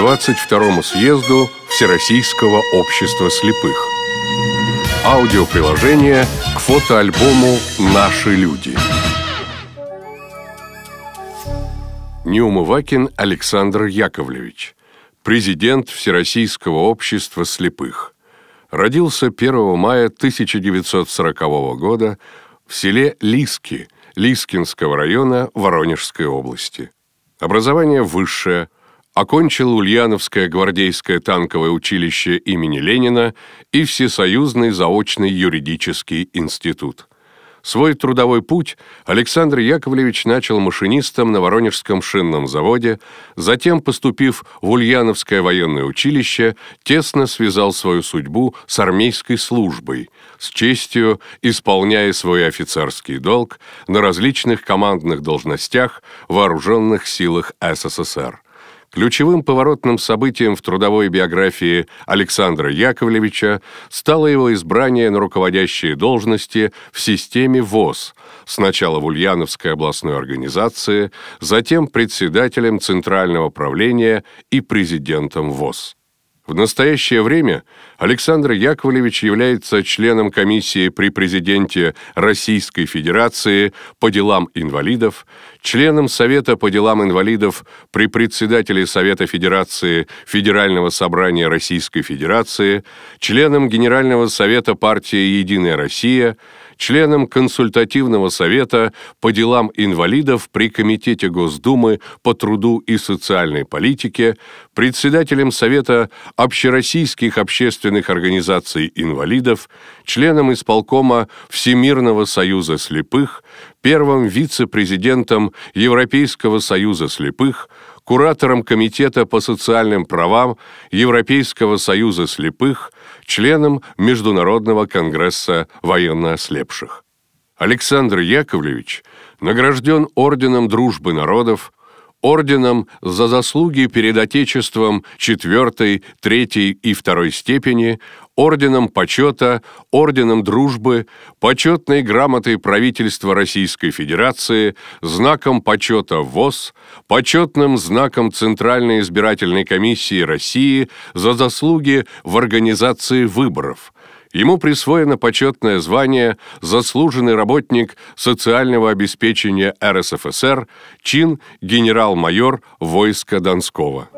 22-му съезду Всероссийского общества слепых. Аудиоприложение к фотоальбому «Наши люди». Неумывакин Александр Яковлевич, президент Всероссийского общества слепых. Родился 1 мая 1940 года в селе Лиски Лискинского района Воронежской области. Образование высшее – окончил Ульяновское гвардейское танковое училище имени Ленина и Всесоюзный заочный юридический институт. Свой трудовой путь Александр Яковлевич начал машинистом на Воронежском шинном заводе, затем, поступив в Ульяновское военное училище, тесно связал свою судьбу с армейской службой, с честью исполняя свой офицерский долг на различных командных должностях в вооруженных силах СССР – Ключевым поворотным событием в трудовой биографии Александра Яковлевича стало его избрание на руководящие должности в системе ВОЗ, сначала в Ульяновской областной организации, затем председателем Центрального правления и президентом ВОЗ. В настоящее время Александр Яковлевич является членом комиссии при президенте Российской Федерации по делам инвалидов, членом Совета по делам инвалидов при председателе Совета Федерации Федерального собрания Российской Федерации, членом Генерального Совета партии «Единая Россия», членом консультативного совета по делам инвалидов при Комитете Госдумы по труду и социальной политике, председателем Совета общероссийских общественных организаций инвалидов, членом исполкома Всемирного союза слепых, первым вице-президентом Европейского союза слепых, куратором Комитета по социальным правам Европейского союза слепых – членом Международного конгресса военноослепших. Александр Яковлевич награжден Орденом Дружбы Народов, Орденом за заслуги перед Отечеством 4, 3 и 2 степени, орденом почета, орденом дружбы, почетной грамотой правительства Российской Федерации, знаком почета ВОЗ, почетным знаком Центральной избирательной комиссии России за заслуги в организации выборов – Ему присвоено почетное звание «Заслуженный работник социального обеспечения РСФСР», чин «Генерал-майор войска Донского».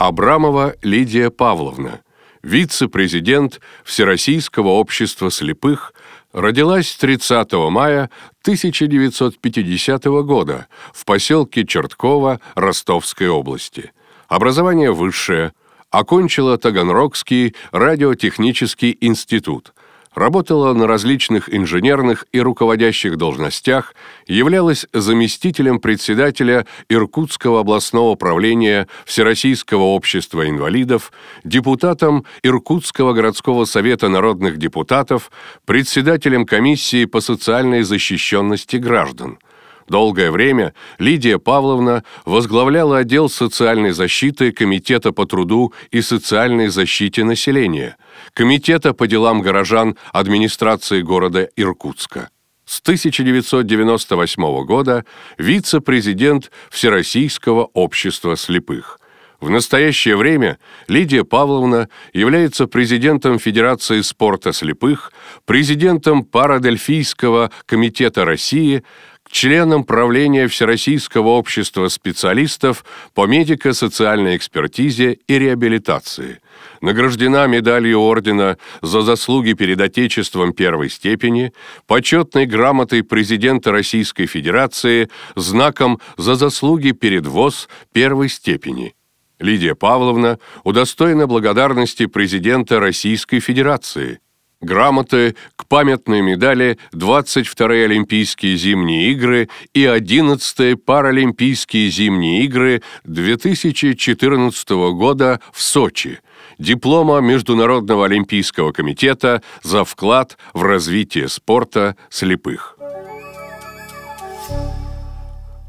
Абрамова Лидия Павловна, вице-президент Всероссийского общества слепых, родилась 30 мая 1950 года в поселке Черткова Ростовской области. Образование высшее, окончила Таганрогский радиотехнический институт – работала на различных инженерных и руководящих должностях, являлась заместителем председателя Иркутского областного правления Всероссийского общества инвалидов, депутатом Иркутского городского совета народных депутатов, председателем комиссии по социальной защищенности граждан – Долгое время Лидия Павловна возглавляла отдел социальной защиты Комитета по труду и социальной защите населения – Комитета по делам горожан администрации города Иркутска. С 1998 года вице-президент Всероссийского общества слепых. В настоящее время Лидия Павловна является президентом Федерации спорта слепых, президентом Парадельфийского комитета России, членом правления Всероссийского общества специалистов по медико-социальной экспертизе и реабилитации, награждена медалью ордена за заслуги перед Отечеством первой степени, почетной грамотой президента Российской Федерации, знаком за заслуги перед ВОЗ первой степени – Лидия Павловна удостоена благодарности президента Российской Федерации грамоты к памятной медали 22-е Олимпийские зимние игры и 11-е Паралимпийские зимние игры 2014 года в Сочи, диплома Международного Олимпийского комитета за вклад в развитие спорта слепых.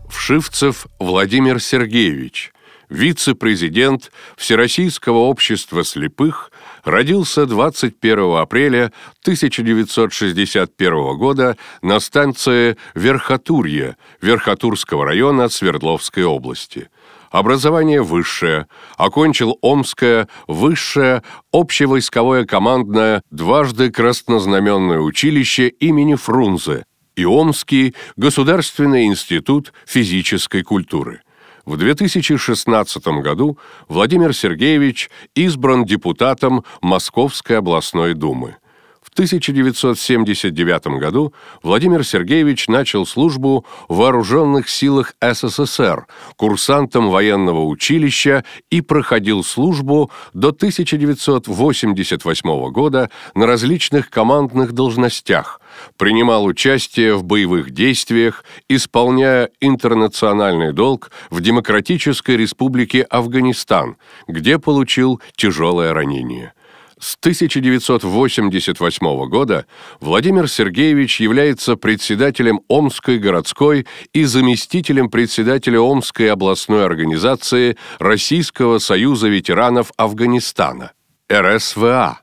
Вшивцев Владимир Сергеевич – вице-президент Всероссийского общества слепых родился 21 апреля 1961 года на станции Верхотурье Верхотурского района Свердловской области. Образование высшее. Окончил Омское высшее общевойсковое командное дважды краснознаменное училище имени Фрунзе и Омский государственный институт физической культуры – в 2016 году Владимир Сергеевич избран депутатом Московской областной думы. В 1979 году Владимир Сергеевич начал службу в Вооруженных силах СССР курсантом военного училища и проходил службу до 1988 года на различных командных должностях, принимал участие в боевых действиях, исполняя интернациональный долг в Демократической Республике Афганистан, где получил тяжелое ранение – с 1988 года Владимир Сергеевич является председателем Омской городской и заместителем председателя Омской областной организации Российского союза ветеранов Афганистана, РСВА.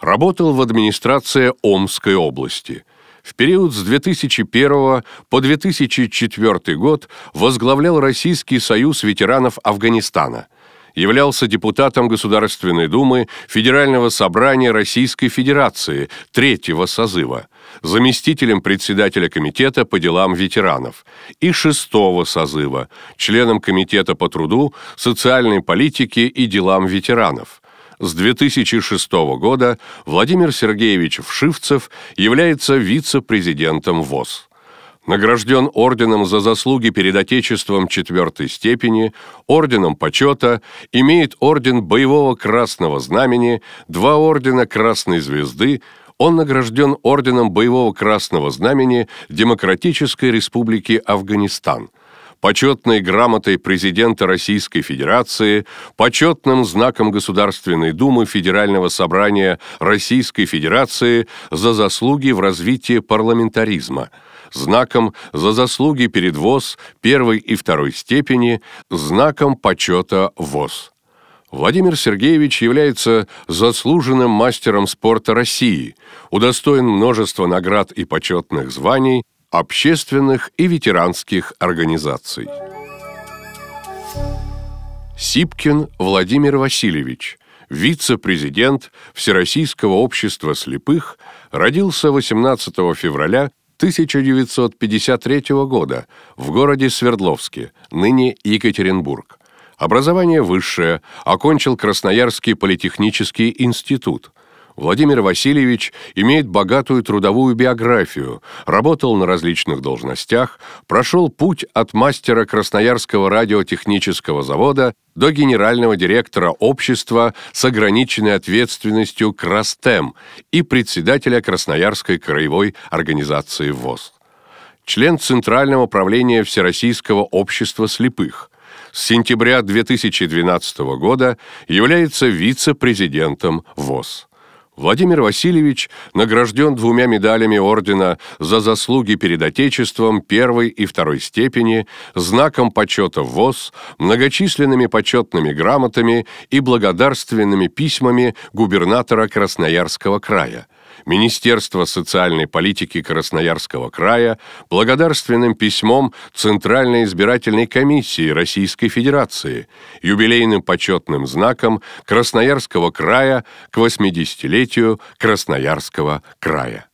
Работал в администрации Омской области – в период с 2001 по 2004 год возглавлял Российский союз ветеранов Афганистана – являлся депутатом Государственной Думы Федерального собрания Российской Федерации третьего созыва, заместителем председателя Комитета по делам ветеранов и шестого созыва, членом Комитета по труду, социальной политике и делам ветеранов – с 2006 года Владимир Сергеевич Вшивцев является вице-президентом ВОЗ награжден орденом за заслуги перед Отечеством четвертой степени, орденом почета, имеет орден Боевого Красного Знамени, два ордена Красной Звезды, он награжден орденом Боевого Красного Знамени Демократической Республики Афганистан – почетной грамотой президента Российской Федерации, почетным знаком Государственной Думы Федерального собрания Российской Федерации за заслуги в развитии парламентаризма – знаком за заслуги перед ВОЗ первой и второй степени, знаком почета ВОЗ. Владимир Сергеевич является заслуженным мастером спорта России, удостоен множества наград и почетных званий общественных и ветеранских организаций. Сипкин Владимир Васильевич, вице-президент Всероссийского общества слепых, родился 18 февраля 1953 года в городе Свердловске, ныне Екатеринбург. Образование высшее, окончил Красноярский политехнический институт – Владимир Васильевич имеет богатую трудовую биографию, работал на различных должностях, прошел путь от мастера Красноярского радиотехнического завода до генерального директора общества с ограниченной ответственностью «Крастем» и председателя Красноярской краевой организации ВОЗ. Член Центрального правления Всероссийского общества слепых. С сентября 2012 года является вице-президентом ВОЗ. Владимир Васильевич награжден двумя медалями ордена за заслуги перед Отечеством первой и второй степени, знаком почета ВОЗ, многочисленными почетными грамотами и благодарственными письмами губернатора Красноярского края – Министерство социальной политики Красноярского края благодарственным письмом Центральной избирательной комиссии Российской Федерации, юбилейным почетным знаком Красноярского края к 80-летию Красноярского края.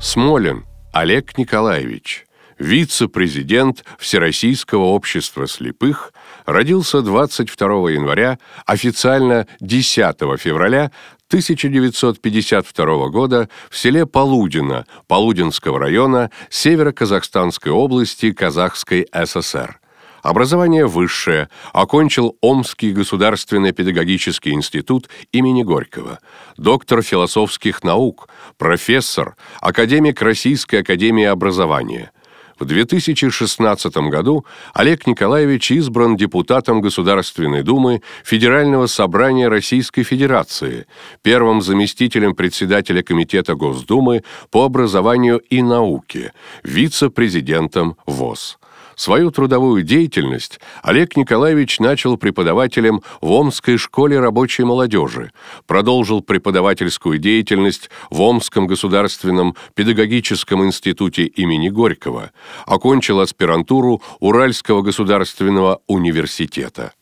Смолин Олег Николаевич – вице-президент Всероссийского общества слепых, родился 22 января, официально 10 февраля 1952 года в селе Полудина, Полудинского района Северо-Казахстанской области Казахской ССР. Образование высшее, окончил Омский государственный педагогический институт имени Горького, доктор философских наук, профессор, академик Российской академии образования – в 2016 году Олег Николаевич избран депутатом Государственной Думы Федерального собрания Российской Федерации, первым заместителем председателя Комитета Госдумы по образованию и науке, вице-президентом ВОЗ. Свою трудовую деятельность Олег Николаевич начал преподавателем в Омской школе рабочей молодежи, продолжил преподавательскую деятельность в Омском государственном педагогическом институте имени Горького, окончил аспирантуру Уральского государственного университета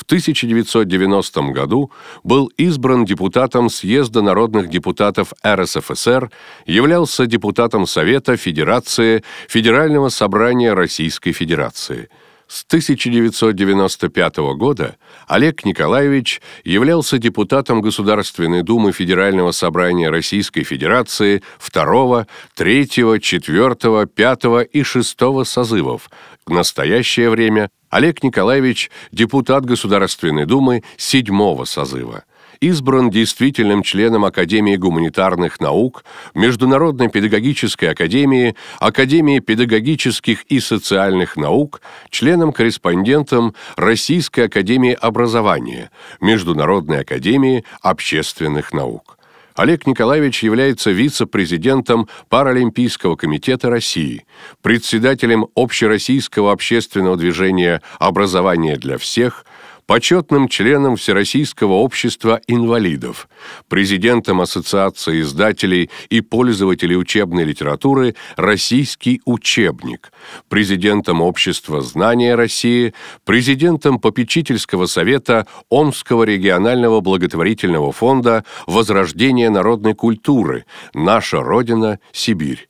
в 1990 году был избран депутатом Съезда народных депутатов РСФСР, являлся депутатом Совета Федерации Федерального собрания Российской Федерации – с 1995 года Олег Николаевич являлся депутатом Государственной Думы Федерального собрания Российской Федерации 2, 3, 4, 5 и 6 созывов, в настоящее время Олег Николаевич – депутат Государственной Думы седьмого созыва. Избран действительным членом Академии гуманитарных наук, Международной педагогической академии, Академии педагогических и социальных наук, членом-корреспондентом Российской академии образования, Международной академии общественных наук. Олег Николаевич является вице-президентом Паралимпийского комитета России, председателем Общероссийского общественного движения «Образование для всех», почетным членом Всероссийского общества инвалидов, президентом Ассоциации издателей и пользователей учебной литературы «Российский учебник», президентом Общества знания России, президентом попечительского совета Омского регионального благотворительного фонда «Возрождение народной культуры. Наша Родина. Сибирь».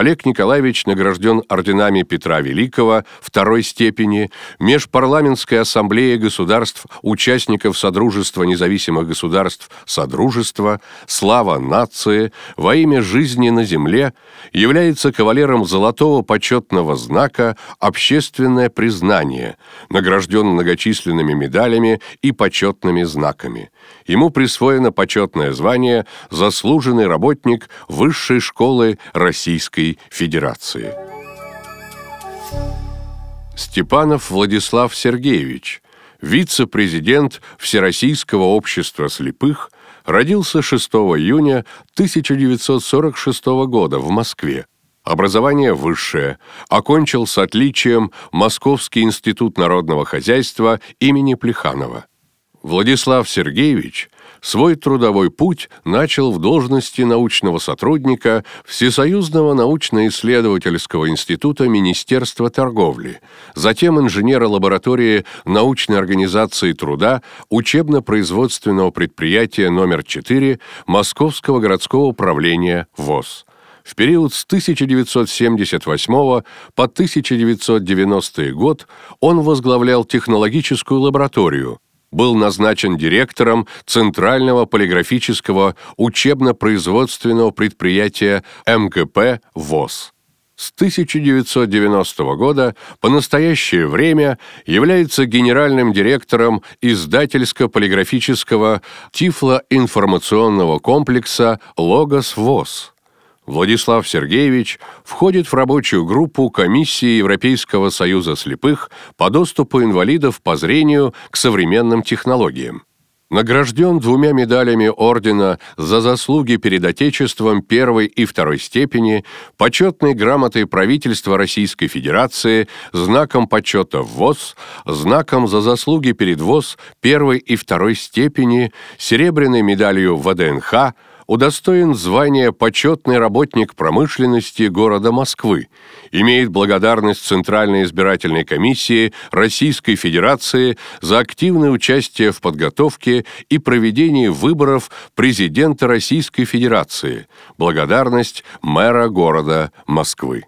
Олег Николаевич награжден орденами Петра Великого второй степени, Межпарламентской ассамблеи государств, участников Содружества независимых государств Содружества, Слава нации, во имя жизни на земле, является кавалером золотого почетного знака «Общественное признание», награжден многочисленными медалями и почетными знаками. Ему присвоено почетное звание «Заслуженный работник Высшей школы Российской Российской Федерации. Степанов Владислав Сергеевич, вице-президент Всероссийского общества слепых, родился 6 июня 1946 года в Москве. Образование высшее. Окончил с отличием Московский институт народного хозяйства имени Плеханова. Владислав Сергеевич свой трудовой путь начал в должности научного сотрудника Всесоюзного научно-исследовательского института Министерства торговли, затем инженера лаборатории научной организации труда учебно-производственного предприятия номер 4 Московского городского управления ВОЗ в период с 1978 по 1990 год он возглавлял технологическую лабораторию, был назначен директором Центрального полиграфического учебно-производственного предприятия МКП ВОЗ. С 1990 года по настоящее время является генеральным директором издательско-полиграфического тифлоинформационного комплекса «Логос ВОЗ», Владислав Сергеевич входит в рабочую группу Комиссии Европейского Союза слепых по доступу инвалидов по зрению к современным технологиям. Награжден двумя медалями ордена за заслуги перед Отечеством первой и второй степени, почетной грамотой правительства Российской Федерации, знаком почета ВОЗ, знаком за заслуги перед ВОЗ первой и второй степени, серебряной медалью ВДНХ – удостоен звания «Почетный работник промышленности города Москвы», имеет благодарность Центральной избирательной комиссии Российской Федерации за активное участие в подготовке и проведении выборов президента Российской Федерации, благодарность мэра города Москвы.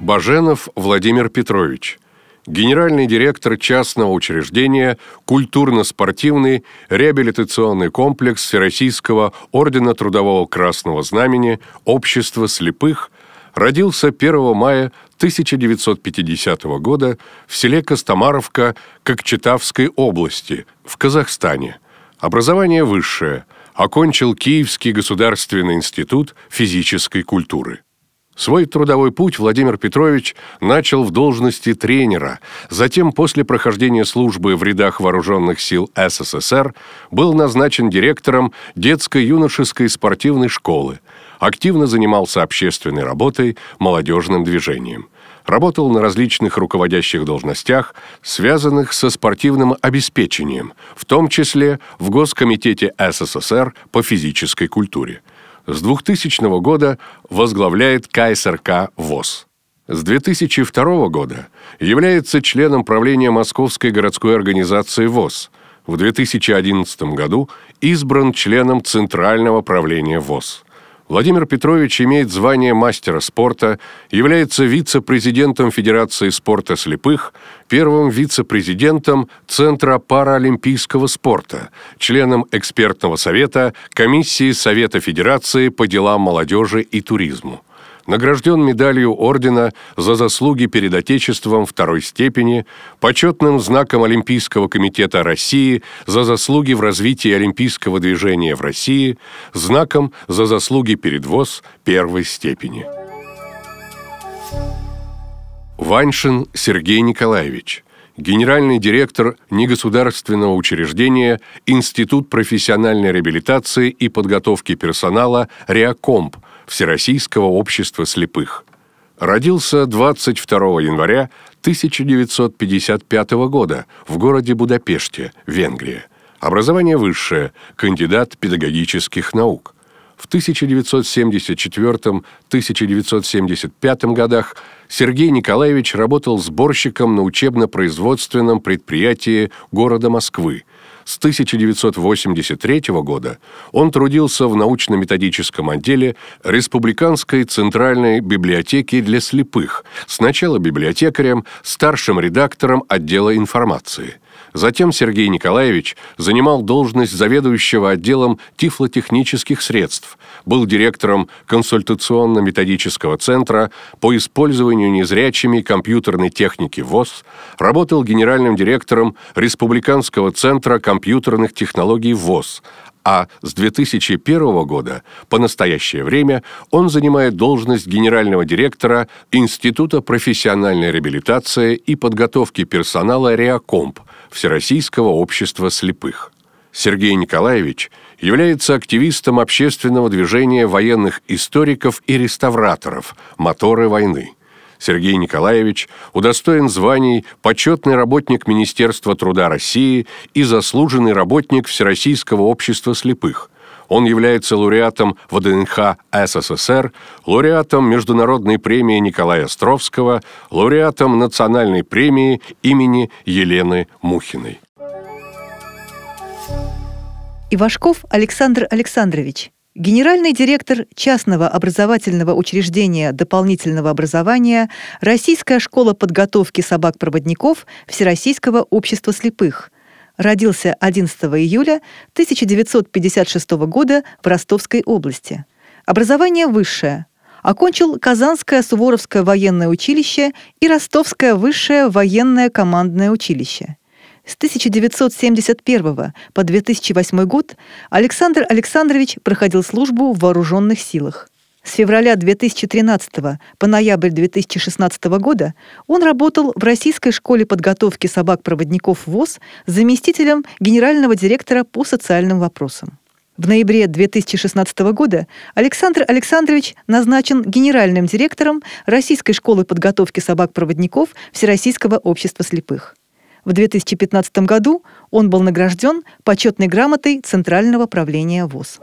Баженов Владимир Петрович – генеральный директор частного учреждения «Культурно-спортивный реабилитационный комплекс Всероссийского ордена Трудового Красного Знамени Общества слепых», родился 1 мая 1950 года в селе Костомаровка Кокчетавской области в Казахстане. Образование высшее. Окончил Киевский государственный институт физической культуры. Свой трудовой путь Владимир Петрович начал в должности тренера, затем после прохождения службы в рядах вооруженных сил СССР был назначен директором детско-юношеской спортивной школы, активно занимался общественной работой, молодежным движением. Работал на различных руководящих должностях, связанных со спортивным обеспечением, в том числе в Госкомитете СССР по физической культуре – с 2000 года возглавляет КСРК ВОЗ. С 2002 года является членом правления Московской городской организации ВОЗ. В 2011 году избран членом Центрального правления ВОЗ – Владимир Петрович имеет звание мастера спорта, является вице-президентом Федерации спорта слепых, первым вице-президентом Центра паралимпийского спорта, членом экспертного совета Комиссии Совета Федерации по делам молодежи и туризму награжден медалью ордена за заслуги перед Отечеством второй степени, почетным знаком Олимпийского комитета России за заслуги в развитии олимпийского движения в России, знаком за заслуги перед ВОЗ первой степени. Ваншин Сергей Николаевич – генеральный директор негосударственного учреждения Институт профессиональной реабилитации и подготовки персонала «Реакомп», Всероссийского общества слепых. Родился 22 января 1955 года в городе Будапеште, Венгрия. Образование высшее, кандидат педагогических наук. В 1974-1975 годах Сергей Николаевич работал сборщиком на учебно-производственном предприятии города Москвы – с 1983 года он трудился в научно-методическом отделе Республиканской центральной библиотеки для слепых, сначала библиотекарем, старшим редактором отдела информации. Затем Сергей Николаевич занимал должность заведующего отделом тифлотехнических средств, был директором консультационно-методического центра по использованию незрячими компьютерной техники ВОЗ, работал генеральным директором Республиканского центра компьютерных технологий ВОЗ, а с 2001 года по настоящее время он занимает должность генерального директора Института профессиональной реабилитации и подготовки персонала «Реакомп» Всероссийского общества слепых. Сергей Николаевич является активистом общественного движения военных историков и реставраторов «Моторы войны», Сергей Николаевич удостоен званий почетный работник Министерства труда России и заслуженный работник Всероссийского общества слепых. Он является лауреатом ВДНХ СССР, лауреатом Международной премии Николая Островского, лауреатом Национальной премии имени Елены Мухиной. Ивашков Александр Александрович – Генеральный директор частного образовательного учреждения дополнительного образования Российская школа подготовки собак-проводников Всероссийского общества слепых. Родился 11 июля 1956 года в Ростовской области. Образование высшее. Окончил Казанское Суворовское военное училище и Ростовское высшее военное командное училище. С 1971 по 2008 год Александр Александрович проходил службу в вооруженных силах. С февраля 2013 по ноябрь 2016 года он работал в Российской школе подготовки собак-проводников ВОЗ заместителем генерального директора по социальным вопросам. В ноябре 2016 года Александр Александрович назначен генеральным директором Российской школы подготовки собак-проводников Всероссийского общества слепых. В 2015 году он был награжден почетной грамотой Центрального правления ВОЗ.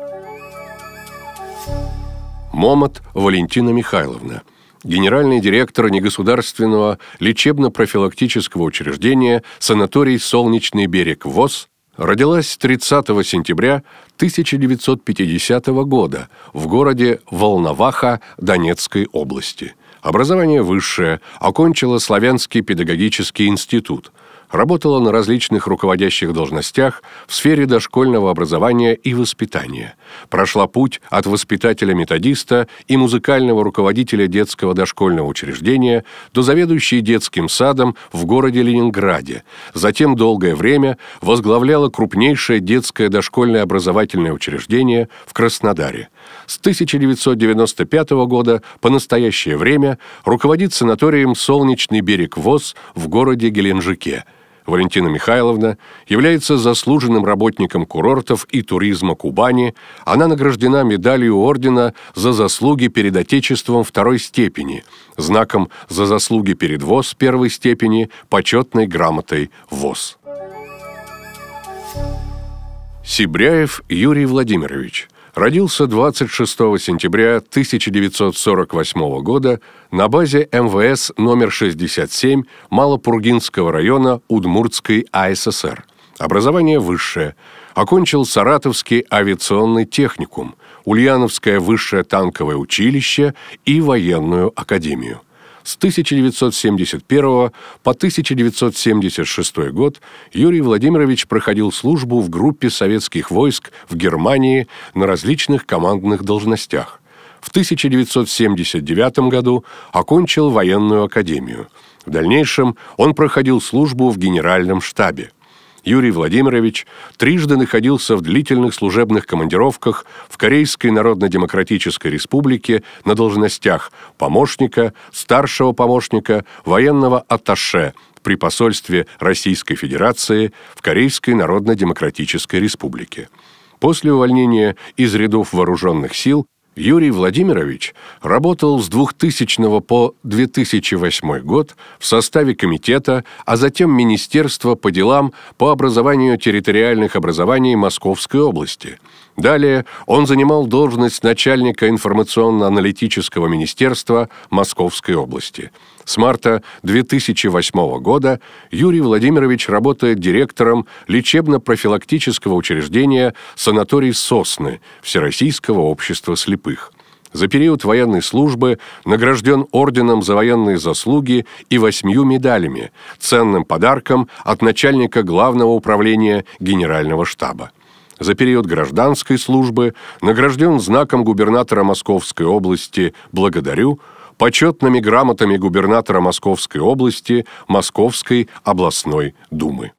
Момот Валентина Михайловна, генеральный директор негосударственного лечебно-профилактического учреждения санаторий «Солнечный берег ВОЗ», родилась 30 сентября 1950 года в городе Волноваха Донецкой области. Образование высшее, окончила Славянский педагогический институт – работала на различных руководящих должностях в сфере дошкольного образования и воспитания. Прошла путь от воспитателя-методиста и музыкального руководителя детского дошкольного учреждения до заведующей детским садом в городе Ленинграде. Затем долгое время возглавляла крупнейшее детское дошкольное образовательное учреждение в Краснодаре. С 1995 года по настоящее время руководит санаторием «Солнечный берег ВОЗ» в городе Геленджике – Валентина Михайловна является заслуженным работником курортов и туризма Кубани. Она награждена медалью ордена за заслуги перед Отечеством второй степени, знаком за заслуги перед ВОЗ первой степени, почетной грамотой ВОЗ. Сибряев Юрий Владимирович – родился 26 сентября 1948 года на базе МВС номер 67 Малопургинского района Удмуртской АССР. Образование высшее. Окончил Саратовский авиационный техникум, Ульяновское высшее танковое училище и военную академию – с 1971 по 1976 год Юрий Владимирович проходил службу в группе советских войск в Германии на различных командных должностях. В 1979 году окончил военную академию. В дальнейшем он проходил службу в генеральном штабе – Юрий Владимирович трижды находился в длительных служебных командировках в Корейской Народно-Демократической Республике на должностях помощника, старшего помощника, военного атташе при посольстве Российской Федерации в Корейской Народно-Демократической Республике. После увольнения из рядов вооруженных сил Юрий Владимирович работал с 2000 по 2008 год в составе комитета, а затем Министерства по делам по образованию территориальных образований Московской области. Далее он занимал должность начальника информационно-аналитического министерства Московской области – с марта 2008 года Юрий Владимирович работает директором лечебно-профилактического учреждения «Санаторий Сосны» Всероссийского общества слепых – за период военной службы награжден орденом за военные заслуги и восьмью медалями, ценным подарком от начальника Главного управления Генерального штаба. За период гражданской службы награжден знаком губернатора Московской области «Благодарю», почетными грамотами губернатора Московской области Московской областной думы.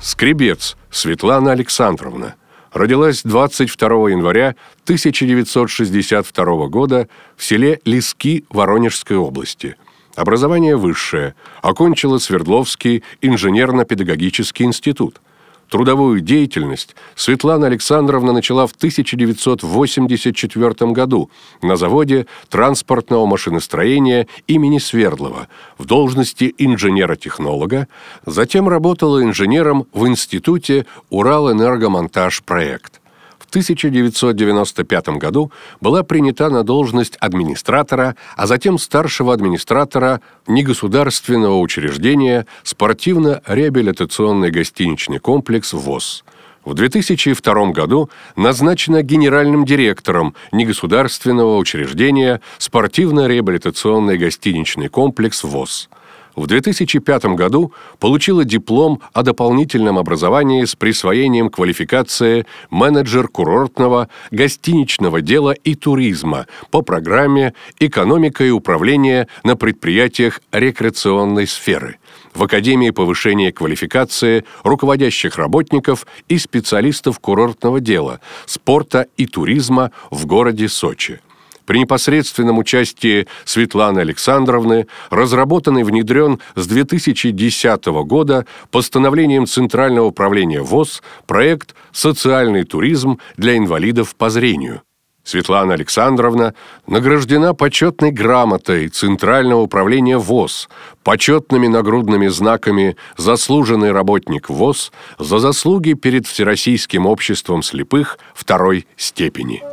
Скребец Светлана Александровна родилась 22 января 1962 года в селе Лиски Воронежской области. Образование высшее, окончила Свердловский инженерно-педагогический институт – Трудовую деятельность Светлана Александровна начала в 1984 году на заводе транспортного машиностроения имени Свердлова в должности инженера-технолога, затем работала инженером в Институте Уралэнергомонтажпроект. проект». В 1995 году была принята на должность администратора, а затем старшего администратора негосударственного учреждения спортивно-реабилитационный гостиничный комплекс ВОЗ. В 2002 году назначена генеральным директором негосударственного учреждения спортивно-реабилитационный гостиничный комплекс ВОЗ – в 2005 году получила диплом о дополнительном образовании с присвоением квалификации менеджер курортного, гостиничного дела и туризма по программе «Экономика и управление на предприятиях рекреационной сферы» в Академии повышения квалификации руководящих работников и специалистов курортного дела, спорта и туризма в городе Сочи при непосредственном участии Светланы Александровны разработан и внедрен с 2010 года постановлением Центрального управления ВОЗ проект «Социальный туризм для инвалидов по зрению». Светлана Александровна награждена почетной грамотой Центрального управления ВОЗ, почетными нагрудными знаками «Заслуженный работник ВОЗ» за заслуги перед Всероссийским обществом слепых второй степени.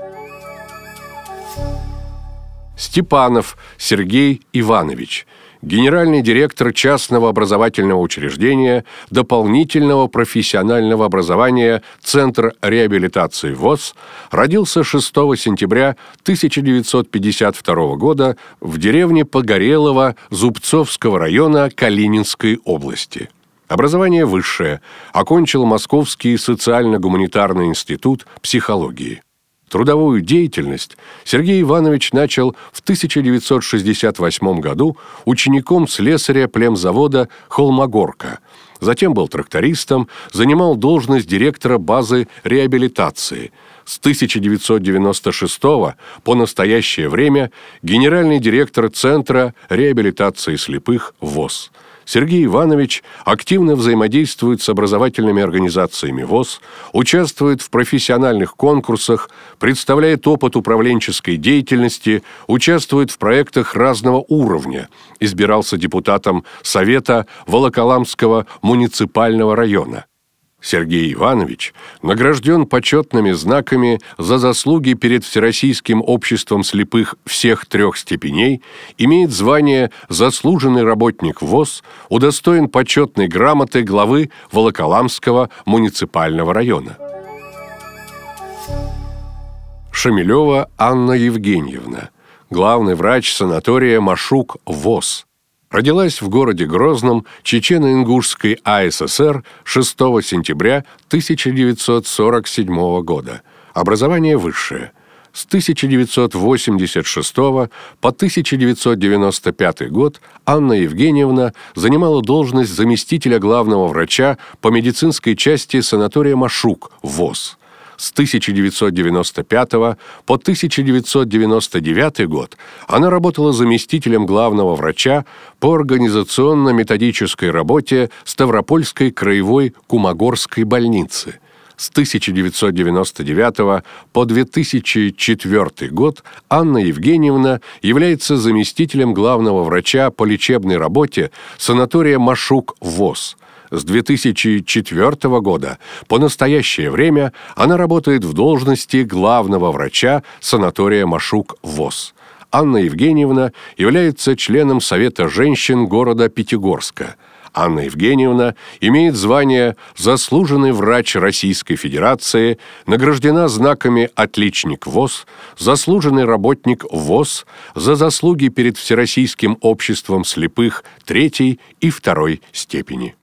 Степанов Сергей Иванович, генеральный директор частного образовательного учреждения дополнительного профессионального образования Центр реабилитации ВОЗ, родился 6 сентября 1952 года в деревне Погорелого Зубцовского района Калининской области. Образование высшее, окончил Московский социально-гуманитарный институт психологии. Трудовую деятельность Сергей Иванович начал в 1968 году учеником слесаря племзавода «Холмогорка», затем был трактористом, занимал должность директора базы реабилитации. С 1996 по настоящее время генеральный директор Центра реабилитации слепых ВОЗ – Сергей Иванович активно взаимодействует с образовательными организациями ВОЗ, участвует в профессиональных конкурсах, представляет опыт управленческой деятельности, участвует в проектах разного уровня, избирался депутатом Совета Волоколамского муниципального района – Сергей Иванович награжден почетными знаками за заслуги перед Всероссийским обществом слепых всех трех степеней, имеет звание «Заслуженный работник ВОЗ», удостоен почетной грамоты главы Волоколамского муниципального района. Шамилева Анна Евгеньевна, главный врач санатория «Машук ВОЗ», Родилась в городе Грозном Чечено-Ингушской АССР 6 сентября 1947 года. Образование высшее. С 1986 по 1995 год Анна Евгеньевна занимала должность заместителя главного врача по медицинской части санатория «Машук» ВОЗ – с 1995 по 1999 год она работала заместителем главного врача по организационно-методической работе Ставропольской краевой Кумагорской больницы – с 1999 по 2004 год Анна Евгеньевна является заместителем главного врача по лечебной работе санатория «Машук ВОЗ», с 2004 года по настоящее время она работает в должности главного врача санатория Машук ВОЗ. Анна Евгеньевна является членом Совета женщин города Пятигорска – Анна Евгеньевна имеет звание «Заслуженный врач Российской Федерации», награждена знаками «Отличник ВОЗ», «Заслуженный работник ВОЗ» за заслуги перед Всероссийским обществом слепых третьей и второй степени.